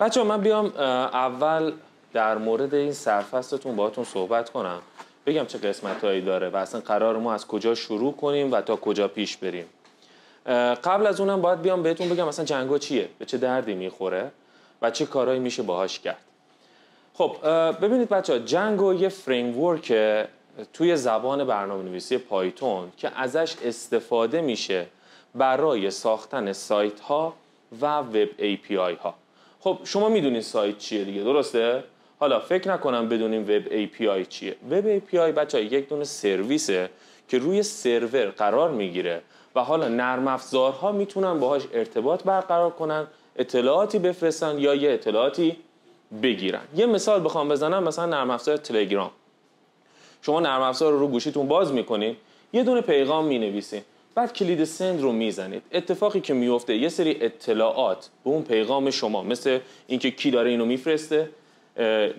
بچه من بیام اول در مورد این سرفستتون باهاتون صحبت کنم بگم چه قسمت هایی داره و اصلا قرار ما از کجا شروع کنیم و تا کجا پیش بریم قبل از اونم باید بیام بهتون بگم اصلا جنگا چیه به چه دردی میخوره و چه کارهایی میشه باهاش کرد خب ببینید بچه ها جنگو یه فریم توی زبان برنامه نویسی پایتون که ازش استفاده میشه برای ساختن سایت ها و وب API ها خب شما میدونید سایت چیه دیگه درسته حالا فکر نکنم بدونیم وب آی چیه وب آی بچه یک دونه سرویسه که روی سرور قرار میگیره و حالا نرم افزارها میتونن باهاش ارتباط برقرار کنن اطلاعاتی بفرستن یا یه اطلاعاتی بگیرن یه مثال بخوام بزنم مثلا نرم افزار تلگرام شما نرم افزار رو رو گوشیتون باز میکنید یه دونه پیغام مینویسید بعد کلید سند رو میزنید اتفاقی که میفته یه سری اطلاعات به اون پیغام شما مثل اینکه کی داره اینو میفرسته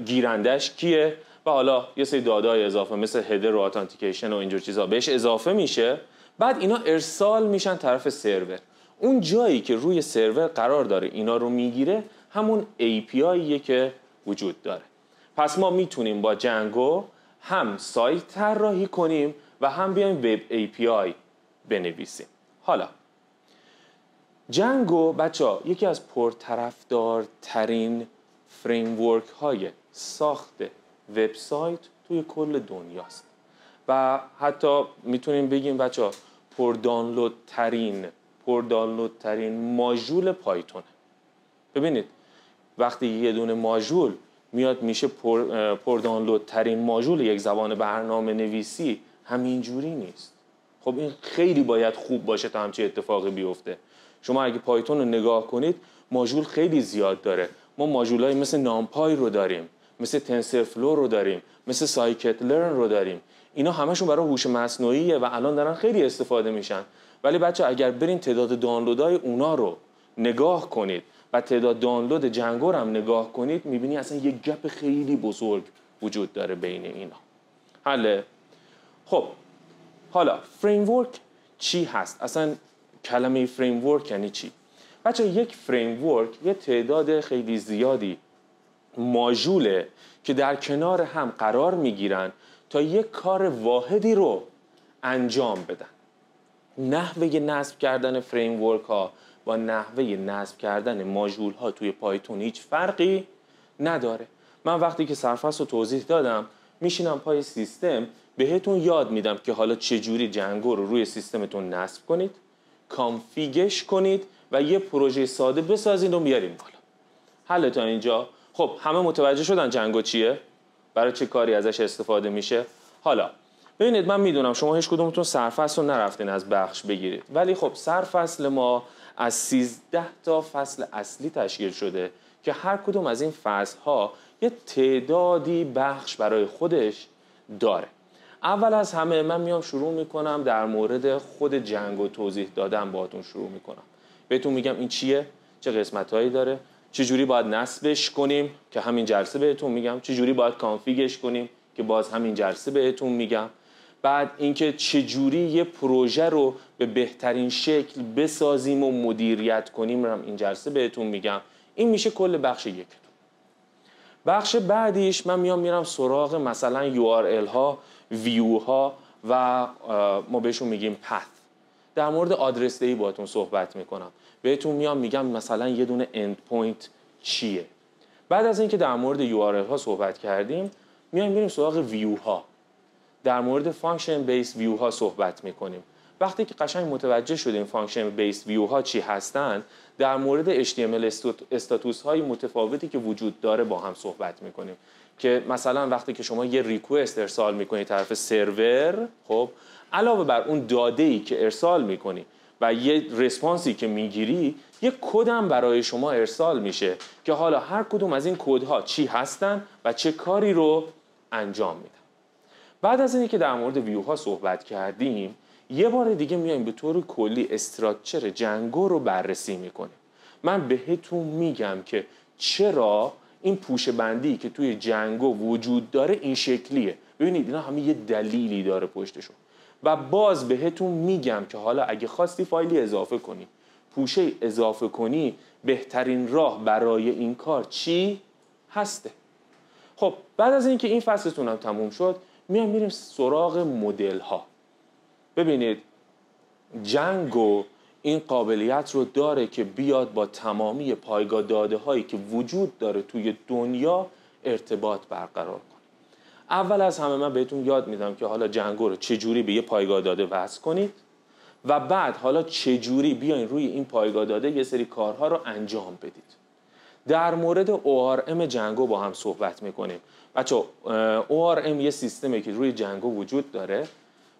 گیرندش کیه و حالا یه سری دادای اضافه مثل هدر و اتنتیکیشن و اینجور چیزها بهش اضافه میشه بعد اینا ارسال میشن طرف سرور اون جایی که روی سرور قرار داره اینا رو میگیره همون API که وجود داره پس ما میتونیم با جنگو هم سایت طراحی کنیم و هم بیایم وب API بنویسیم حالا جنگو بچه ها یکی از پرطرفدارترین فریمورک های ساخت وبسایت توی کل دنیاست و حتی میتونیم بگیم بچه ها پر دانلود ترین پر دانلود ترین ماژول پایتونه ببینید وقتی یه دونه ماژول میاد میشه پر, پر دانلود ترین ماژول یک زبان برنامه نویسی همینجوری نیست خب این خیلی باید خوب باشه تا همچی اتفاقی بیفته شما اگه پایتون رو نگاه کنید ماژول خیلی زیاد داره ما های مثل نامپای رو داریم مثل تنسرفلو رو داریم مثل سایکت لرن رو داریم اینا همشون برای هوش مصنوعیه و الان دارن خیلی استفاده میشن ولی بچه اگر برین تعداد های اونا رو نگاه کنید و تعداد دانلود جنگور هم نگاه کنید میبینی اصلا یه گپ خیلی بزرگ وجود داره بین اینا حله خب حالا فریمورک چی هست؟ اصلا کلمه فریمورک یعنی چی؟ بچه یک فریمورک یه تعداد خیلی زیادی ماژوله که در کنار هم قرار میگیرن تا یک کار واحدی رو انجام بدن نحوه نصب کردن فریمورک ها با نحوه نصب کردن ماژول ها توی پایتون هیچ فرقی نداره من وقتی که سرفصل رو توضیح دادم میشینم پای سیستم بهتون یاد میدم که حالا چجوری جنگو رو روی سیستمتون نصب کنید کانفیگش کنید و یه پروژه ساده بسازید و میاریم بالا حل تا اینجا خب همه متوجه شدن جنگو چیه برای چه کاری ازش استفاده میشه حالا ببینید من میدونم شما هیچ کدومتون سرفصل رو نرفتین از بخش بگیرید ولی خب سرفصل ما از 13 تا فصل اصلی تشکیل شده که هر کدوم از این فصل ها یه تعدادی بخش برای خودش داره اول از همه من میام شروع میکنم در مورد خود جنگ و توضیح دادم باهاتون شروع میکنم بهتون میگم این چیه چه قسمت هایی داره چجوری باید نصبش کنیم که همین جلسه بهتون میگم چجوری باید کانفیگش کنیم که باز همین جلسه بهتون میگم بعد اینکه چجوری یه پروژه رو به بهترین شکل بسازیم و مدیریت کنیم رو هم این جلسه بهتون میگم این میشه کل بخش یک بخش بعدیش من میام میرم سراغ مثلا URL ها ویو ها و ما بهشون میگیم پث در مورد آدرس دی باهاتون صحبت میکنم بهتون میام میگم مثلا یه دونه اند پوینت چیه بعد از اینکه در مورد یو ها صحبت کردیم میایم میریم سراغ ویو ها در مورد فانکشن بیس ویو ها صحبت میکنیم وقتی که قشنگ متوجه شدیم فانکشن بیس ویو ها چی هستن در مورد HTML استاتوس های متفاوتی که وجود داره با هم صحبت میکنیم که مثلا وقتی که شما یه ریکوست ارسال میکنی طرف سرور خب علاوه بر اون داده ای که ارسال میکنی و یه رسپانسی که میگیری یه کدم برای شما ارسال میشه که حالا هر کدوم از این کدها چی هستن و چه کاری رو انجام میدن بعد از اینی که در مورد ویو ها صحبت کردیم یه بار دیگه میایم به طور کلی استراکچر جنگو رو بررسی میکنیم من بهتون میگم که چرا این پوشه بندی که توی جنگو وجود داره این شکلیه ببینید اینا همه یه دلیلی داره پشتشون و باز بهتون میگم که حالا اگه خواستی فایلی اضافه کنی پوشه اضافه کنی بهترین راه برای این کار چی هسته خب بعد از اینکه این فصلتون هم تموم شد میام میریم سراغ مدل ها ببینید جنگو این قابلیت رو داره که بیاد با تمامی پایگاه داده هایی که وجود داره توی دنیا ارتباط برقرار کنه اول از همه من بهتون یاد میدم که حالا جنگو رو چجوری به یه پایگاه داده وصل کنید و بعد حالا چجوری بیاین روی این پایگاه داده یه سری کارها رو انجام بدید در مورد ORM جنگو با هم صحبت میکنیم بچه ORM یه سیستمه که روی جنگو وجود داره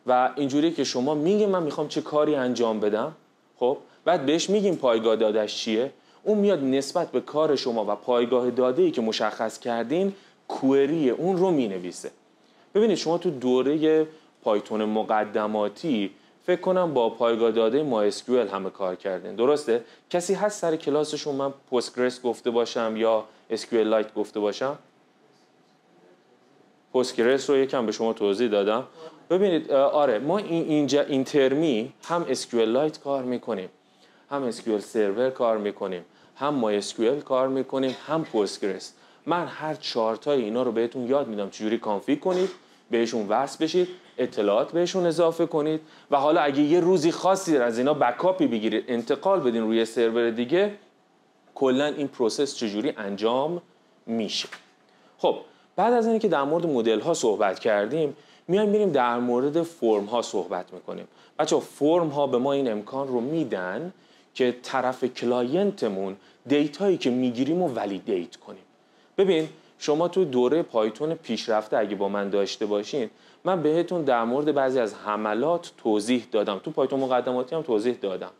و اینجوری که شما میگه من میخوام چه کاری انجام بدم خب بعد بهش میگیم پایگاه دادش چیه اون میاد نسبت به کار شما و پایگاه داده ای که مشخص کردین کوئری اون رو مینویسه ببینید شما تو دوره پایتون مقدماتی فکر کنم با پایگاه داده ما همه کار کردین درسته کسی هست سر کلاسشون من پستگرس گفته باشم یا اسکیول لایت گفته باشم پستگرس رو یکم به شما توضیح دادم ببینید آره ما اینجا این ترمی هم لایت کار میکنیم هم SQL سرور کار میکنیم هم ما کار میکنیم هم پوستگرس من هر تای اینا رو بهتون یاد میدم چجوری کانفیگ کنید بهشون وصل بشید اطلاعات بهشون اضافه کنید و حالا اگه یه روزی خاصی از اینا بکاپی بگیرید انتقال بدین روی سرور دیگه کلا این پروسس چجوری انجام میشه خب بعد از اینکه در مورد مدل ها صحبت کردیم میایم میریم در مورد فرم ها صحبت میکنیم بچه فرم ها به ما این امکان رو میدن که طرف کلاینتمون دیتایی که میگیریم و ولیدیت کنیم ببین شما تو دوره پایتون پیشرفته اگه با من داشته باشین من بهتون در مورد بعضی از حملات توضیح دادم تو پایتون مقدماتی هم توضیح دادم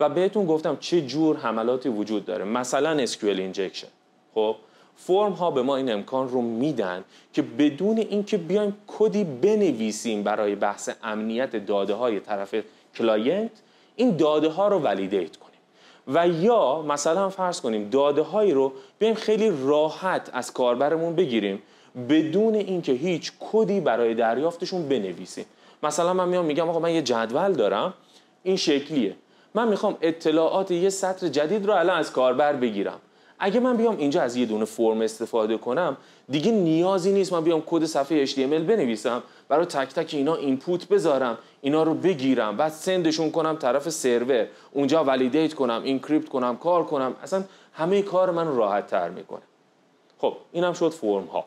و بهتون گفتم چه جور حملاتی وجود داره مثلا SQL injection خب فرم ها به ما این امکان رو میدن که بدون اینکه بیایم کدی بنویسیم برای بحث امنیت داده های طرف کلاینت این داده ها رو ولیدیت کنیم و یا مثلا فرض کنیم داده هایی رو بیایم خیلی راحت از کاربرمون بگیریم بدون اینکه هیچ کدی برای دریافتشون بنویسیم مثلا من میام میگم آقا من یه جدول دارم این شکلیه من میخوام اطلاعات یه سطر جدید رو الان از کاربر بگیرم اگه من بیام اینجا از یه دونه فرم استفاده کنم دیگه نیازی نیست من بیام کد صفحه HTML بنویسم برای تک تک اینا اینپوت بذارم اینا رو بگیرم بعد سندشون کنم طرف سرور اونجا ولیدیت کنم اینکریپت کنم کار کنم اصلا همه کار من راحت تر میکنه خب اینم شد فرم ها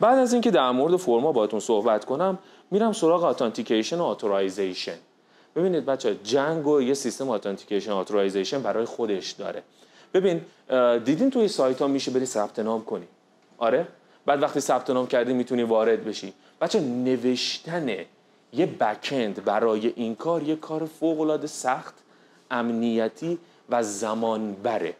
بعد از اینکه در مورد فرم ها باهاتون صحبت کنم میرم سراغ اتنتیکیشن و اتورایزیشن ببینید بچه جنگ و یه سیستم اتنتیکیشن اتورایزیشن برای خودش داره ببین دیدین توی سایت ها میشه بری ثبت نام کنی آره بعد وقتی ثبت نام کردی میتونی وارد بشی بچه نوشتن یه بکند برای این کار یه کار فوق العاده سخت امنیتی و زمان بره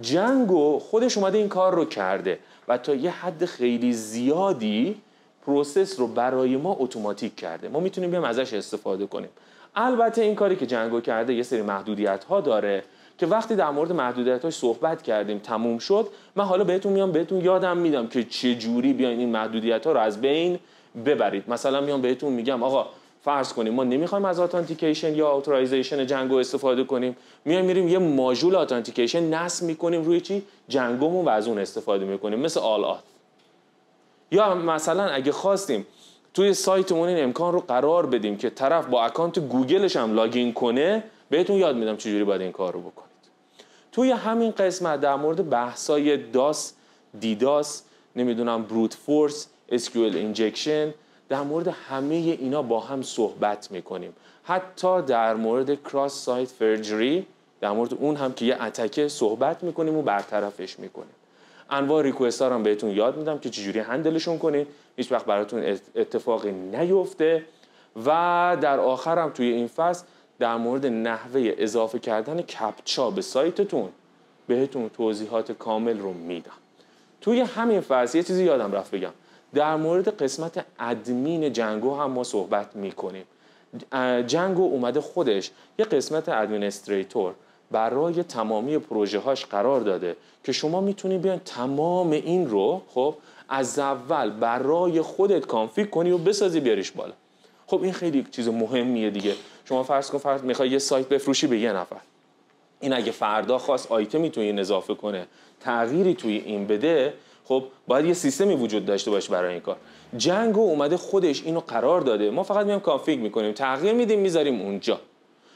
جنگو خودش اومده این کار رو کرده و تا یه حد خیلی زیادی پروسس رو برای ما اتوماتیک کرده ما میتونیم بیام ازش استفاده کنیم البته این کاری که جنگو کرده یه سری محدودیت ها داره که وقتی در مورد محدودیت‌هاش صحبت کردیم تموم شد من حالا بهتون میام بهتون یادم میدم که چه جوری بیاین این محدودیت ها رو از بین ببرید مثلا میام بهتون میگم آقا فرض کنیم ما نمیخوایم از آتانتیکیشن یا اتورایزیشن جنگو استفاده کنیم میایم میریم یه ماژول آتانتیکیشن نصب میکنیم روی چی جنگومون و از اون استفاده میکنیم مثل آل آت یا مثلا اگه خواستیم توی سایتمون این امکان رو قرار بدیم که طرف با اکانت گوگلش هم لاگین کنه بهتون یاد میدم چجوری باید این کار رو بکن توی همین قسمت در مورد بحثای داس دیداس نمیدونم بروت فورس اسکیول اینجکشن در مورد همه اینا با هم صحبت میکنیم حتی در مورد کراس سایت فرجری در مورد اون هم که یه اتکه صحبت میکنیم و برطرفش میکنیم انواع ریکوست هم بهتون یاد میدم که چجوری هندلشون کنیم هیچ وقت براتون اتفاقی نیفته و در آخرم توی این فصل در مورد نحوه اضافه کردن کپچا به سایتتون بهتون توضیحات کامل رو میدم توی همین فصل یه چیزی یادم رفت بگم در مورد قسمت ادمین جنگو هم ما صحبت میکنیم جنگو اومده خودش یه قسمت ادمینستریتور برای تمامی پروژه هاش قرار داده که شما میتونید بیان تمام این رو خب از اول برای خودت کانفیگ کنی و بسازی بیاریش بالا خب این خیلی چیز مهمیه دیگه شما فرض کن فرض میخوای یه سایت بفروشی به یه نفر این اگه فردا خواست آیتمی توی این اضافه کنه تغییری توی این بده خب باید یه سیستمی وجود داشته باشه برای این کار جنگ و اومده خودش اینو قرار داده ما فقط میام کانفیگ میکنیم تغییر میدیم میذاریم اونجا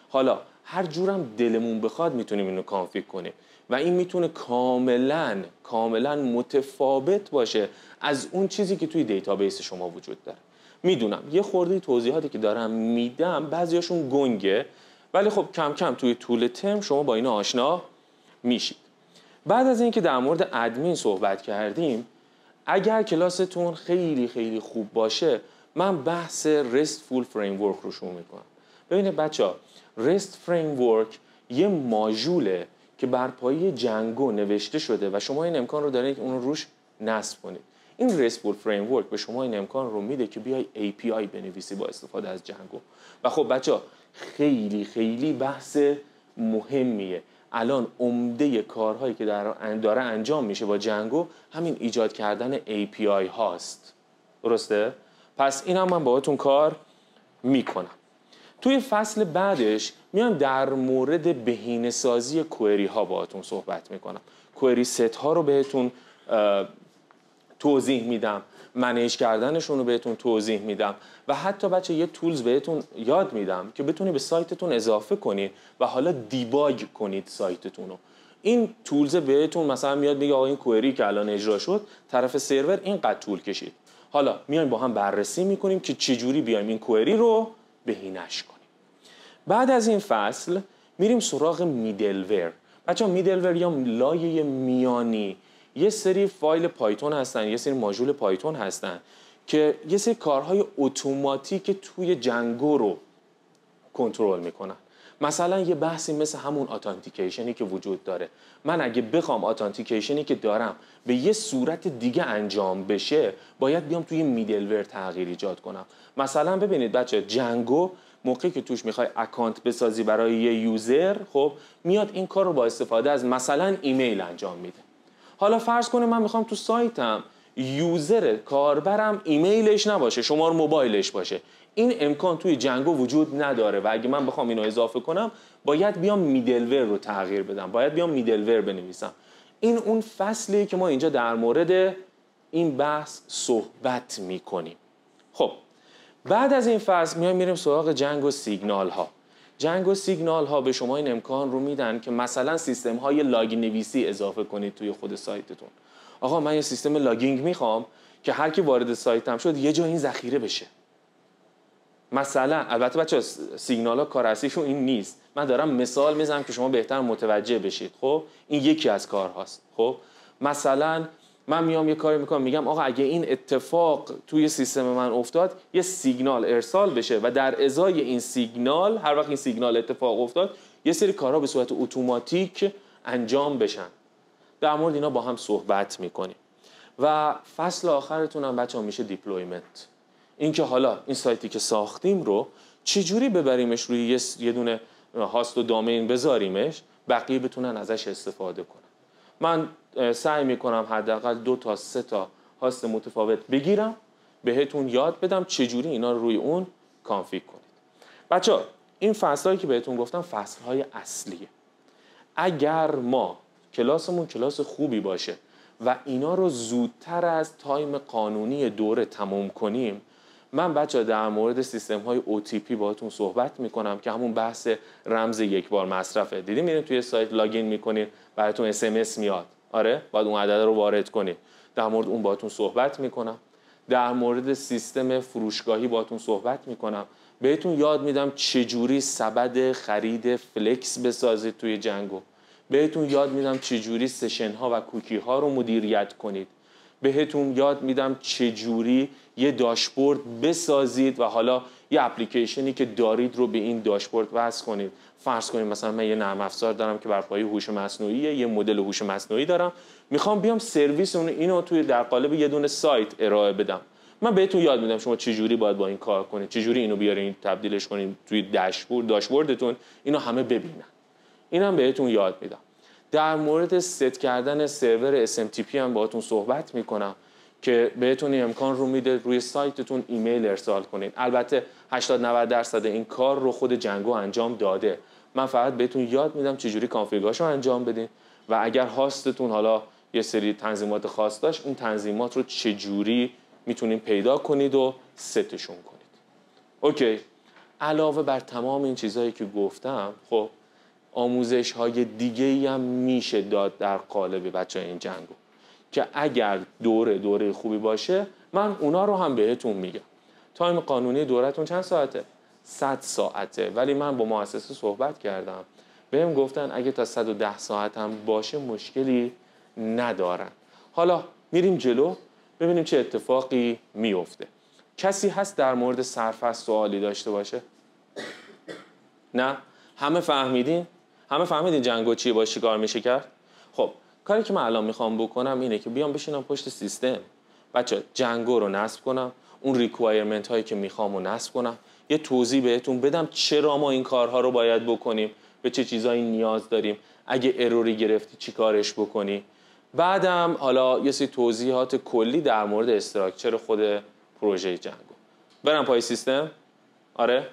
حالا هر جورم دلمون بخواد میتونیم اینو کانفیگ کنیم و این میتونه کاملا کاملا متفاوت باشه از اون چیزی که توی دیتابیس شما وجود داره میدونم یه خورده توضیحاتی که دارم میدم بعضیاشون گنگه ولی خب کم کم توی طول ترم شما با اینا آشنا میشید بعد از اینکه در مورد ادمین صحبت کردیم اگر کلاستون خیلی خیلی خوب باشه من بحث رست فریم ورک رو شروع میکنم ببینید بچه ها فریم ورک یه ماژوله که بر پایه جنگو نوشته شده و شما این امکان رو دارید که اون رو روش نصب کنید این رسپول فریم ورک به شما این امکان رو میده که بیای API بنویسی با استفاده از جنگو و خب بچه خیلی خیلی بحث مهمیه الان عمده کارهایی که داره انجام میشه با جنگو همین ایجاد کردن API هاست درسته؟ پس این هم من باهاتون کار میکنم توی فصل بعدش میام در مورد بهینه‌سازی سازی کوئری ها باهاتون صحبت میکنم کوئری ست ها رو بهتون توضیح میدم منیش کردنشون رو بهتون توضیح میدم و حتی بچه یه تولز بهتون یاد میدم که بتونی به سایتتون اضافه کنید و حالا دیباگ کنید سایتتون رو این تولز بهتون مثلا میاد میگه آقا این کوئری که الان اجرا شد طرف سرور اینقدر طول کشید حالا میایم با هم بررسی میکنیم که چجوری بیایم این کوئری رو بهینش کنیم بعد از این فصل میریم سراغ میدلور بچه میدلور یا لایه میانی یه سری فایل پایتون هستن یه سری ماژول پایتون هستن که یه سری کارهای اتوماتیک توی جنگو رو کنترل میکنن مثلا یه بحثی مثل همون آتانتیکیشنی که وجود داره من اگه بخوام آتانتیکیشنی که دارم به یه صورت دیگه انجام بشه باید بیام توی میدلور تغییر ایجاد کنم مثلا ببینید بچه جنگو موقعی که توش میخوای اکانت بسازی برای یه یوزر خب میاد این کار رو با استفاده از مثلا ایمیل انجام میده حالا فرض کنه من میخوام تو سایتم یوزر کاربرم ایمیلش نباشه شمار موبایلش باشه این امکان توی جنگو وجود نداره و اگه من بخوام اینو اضافه کنم باید بیام میدلور رو تغییر بدم باید بیام میدلور بنویسم این اون فصلی که ما اینجا در مورد این بحث صحبت میکنیم خب بعد از این فصل میایم میریم سراغ جنگ و سیگنال ها جنگ و سیگنال ها به شما این امکان رو میدن که مثلا سیستم های لاگ نویسی اضافه کنید توی خود سایتتون آقا من یه سیستم لاگینگ میخوام که هر کی وارد سایتم شد یه جا این ذخیره بشه مثلا البته بچه سیگنال ها کار اصلیشون این نیست من دارم مثال میزنم که شما بهتر متوجه بشید خب این یکی از کارهاست خب مثلا من میام یه کاری میکنم میگم آقا اگه این اتفاق توی سیستم من افتاد یه سیگنال ارسال بشه و در ازای این سیگنال هر وقت این سیگنال اتفاق افتاد یه سری کارها به صورت اتوماتیک انجام بشن در مورد اینا با هم صحبت میکنیم و فصل آخرتون هم بچه میشه دیپلویمنت اینکه حالا این سایتی که ساختیم رو چجوری ببریمش روی یه دونه هاست و دامین بذاریمش بقیه بتونن ازش استفاده کنن من سعی میکنم حداقل دو تا سه تا هاست متفاوت بگیرم بهتون یاد بدم چجوری اینا رو روی اون کانفیگ کنید بچه این این هایی که بهتون گفتم های اصلیه اگر ما کلاسمون کلاس خوبی باشه و اینا رو زودتر از تایم قانونی دوره تموم کنیم من بچه در مورد سیستم های OTP باهاتون صحبت میکنم که همون بحث رمز یک بار مصرفه دیدی میرین توی سایت لاگین میکنین براتون اس میاد آره باید اون عدد رو وارد کنید در مورد اون باهاتون صحبت میکنم در مورد سیستم فروشگاهی باهاتون صحبت میکنم بهتون یاد میدم چجوری سبد خرید فلکس بسازید توی جنگو بهتون یاد میدم چجوری سشن ها و کوکی ها رو مدیریت کنید بهتون یاد میدم چجوری یه داشبورد بسازید و حالا یه اپلیکیشنی که دارید رو به این داشبورد وصل کنید فرض کنید مثلا من یه نرم افزار دارم که بر پایه هوش مصنوعی یه مدل هوش مصنوعی دارم میخوام بیام سرویس اون اینو توی در قالب یه دونه سایت ارائه بدم من بهتون یاد میدم شما چجوری باید با این کار کنید چجوری اینو بیارین تبدیلش کنید توی داشبورد داشبوردتون اینو همه ببینن اینم بهتون یاد میدم در مورد ست کردن سرور SMTP هم باهاتون صحبت میکنم که بهتون امکان رو میده روی سایتتون ایمیل ارسال کنید البته 80 90 درصد این کار رو خود جنگو انجام داده من فقط بهتون یاد میدم چجوری کانفیگاشو انجام بدین و اگر هاستتون حالا یه سری تنظیمات خاص داشت اون تنظیمات رو چجوری میتونین پیدا کنید و ستشون کنید اوکی علاوه بر تمام این چیزهایی که گفتم خب آموزش های دیگه هم میشه داد در قالب بچه این جنگو که اگر دوره دوره خوبی باشه من اونا رو هم بهتون میگم تایم قانونی دورتون چند ساعته 100 ساعته ولی من با مؤسسه صحبت کردم بهم گفتن اگه تا 110 ساعت هم باشه مشکلی ندارن حالا میریم جلو ببینیم چه اتفاقی میفته کسی هست در مورد سرفست سوالی داشته باشه نه همه فهمیدین همه فهمیدین جنگو چی با کار میشه کرد خب کاری که من الان میخوام بکنم اینه که بیام بشینم پشت سیستم بچه جنگو رو نصب کنم اون ریکوایرمنت هایی که میخوام رو نصب کنم یه توضیح بهتون بدم چرا ما این کارها رو باید بکنیم به چه چیزایی نیاز داریم اگه اروری گرفتی چی کارش بکنی بعدم حالا یه سری توضیحات کلی در مورد استراکچر خود پروژه جنگو برم پای سیستم آره